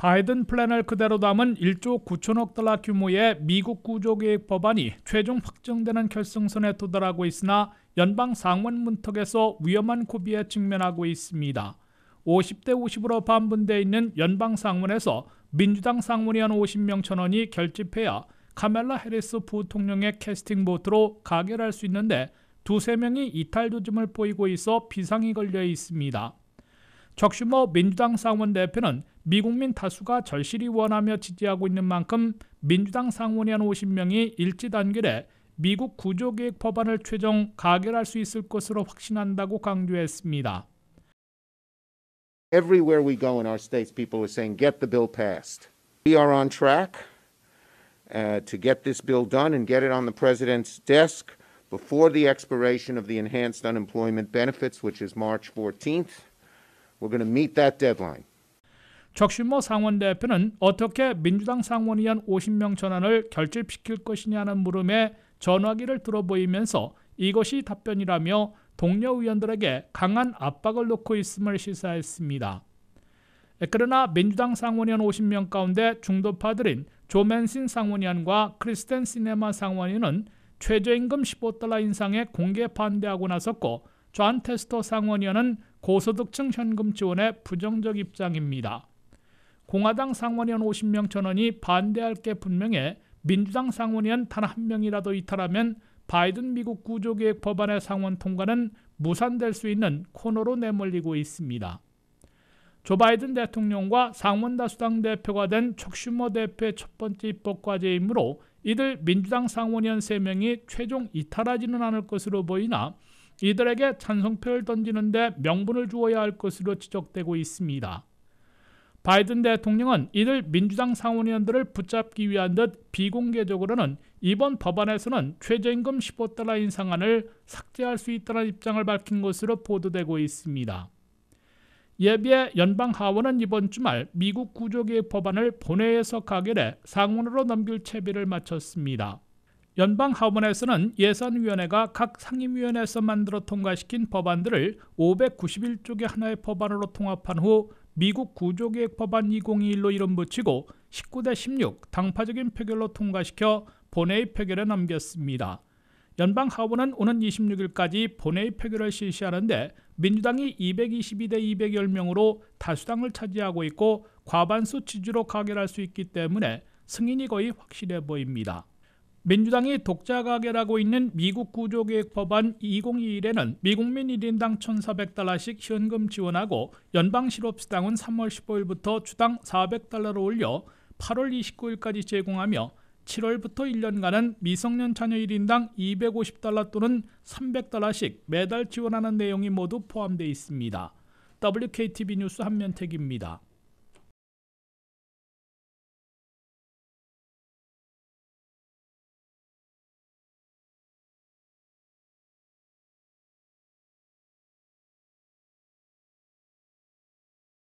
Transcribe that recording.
바이든 플랜을 그대로 담은 1조 9천억 달러 규모의 미국 구조계획 법안이 최종 확정되는 결승선에 도달하고 있으나 연방 상원 문턱에서 위험한 고비에 직면하고 있습니다. 50대 50으로 반분돼 있는 연방 상원에서 민주당 상원의원 50명 천원이 결집해야 카멜라 해리스 부통령의 캐스팅 보트로 가결할 수 있는데 두세 명이 이탈 조짐을 보이고 있어 비상이 걸려 있습니다. 적슈머 민주당 상원 대표는 미국민 다수가 절실히 원하며 지지하고 있는 만큼 민주당 상원의 한 50명이 일치단결해 미국 구조개혁 법안을 최종 가결할 수 있을 것으로 확신한다고 강조했습니다. Everywhere we go in our states, people are saying, get the bill passed. We are on track uh, to get this bill done and get it on the president's desk before the expiration of the enhanced unemployment benefits, which is March 14th. We're going to meet that deadline. 적신모 상원 대표는 어떻게 민주당 상원의원 50명 전환을 결집시킬 것이냐는 물음에 전화기를 들어보이면서 이것이 답변이라며 동료 의원들에게 강한 압박을 놓고 있음을 시사했습니다. 그러나 민주당 상원의원 50명 가운데 중도파들인 조맨신 상원의원과 크리스텐 시네마 상원의원은 최저임금 15달러 인상에 공개 반대하고 나섰고 존 테스토 상원의원은 고소득층 현금 지원에 부정적 입장입니다. 공화당 상원의원 50명 전원이 반대할 게 분명해 민주당 상원의원 단 한 명이라도 이탈하면 바이든 미국 구조개혁 법안의 상원 통과는 무산될 수 있는 코너로 내몰리고 있습니다. 조 바이든 대통령과 상원 다수당 대표가 된 촉슈머 대표의 첫 번째 입법 과제이므로 이들 민주당 상원의원 3명이 최종 이탈하지는 않을 것으로 보이나 이들에게 찬성표를 던지는데 명분을 주어야 할 것으로 지적되고 있습니다. 바이든 대통령은 이들 민주당 상원의원들을 붙잡기 위한 듯 비공개적으로는 이번 법안에서는 최저임금 15달러 인상안을 삭제할 수 있다는 입장을 밝힌 것으로 보도되고 있습니다. 예비해 연방 하원은 이번 주말 미국 구조개혁 법안을 본회의에서 가결해 상원으로 넘길 채비를 마쳤습니다. 연방 하원에서는 예산위원회가 각 상임위원회에서 만들어 통과시킨 법안들을 591쪽의 하나의 법안으로 통합한 후 미국 구조개획 법안 2021로 이름 붙이고 19대 16 당파적인 표결로 통과시켜 본회의 표결에 넘겼습니다. 연방 하원은 오는 26일까지 본회의 표결을 실시하는데 민주당이 222대 210명으로 다수당을 차지하고 있고 과반수 지지로 가결할 수 있기 때문에 승인이 거의 확실해 보입니다. 민주당이 독자가계라고 있는 미국 구조계획 법안 2021에는 미국민 1인당 1,400달러씩 현금 지원하고 연방실업수당은 3월 15일부터 주당 400달러로 올려 8월 29일까지 제공하며 7월부터 1년간은 미성년 자녀 1인당 250달러 또는 300달러씩 매달 지원하는 내용이 모두 포함되어 있습니다. WKTV 뉴스 한면택입니다.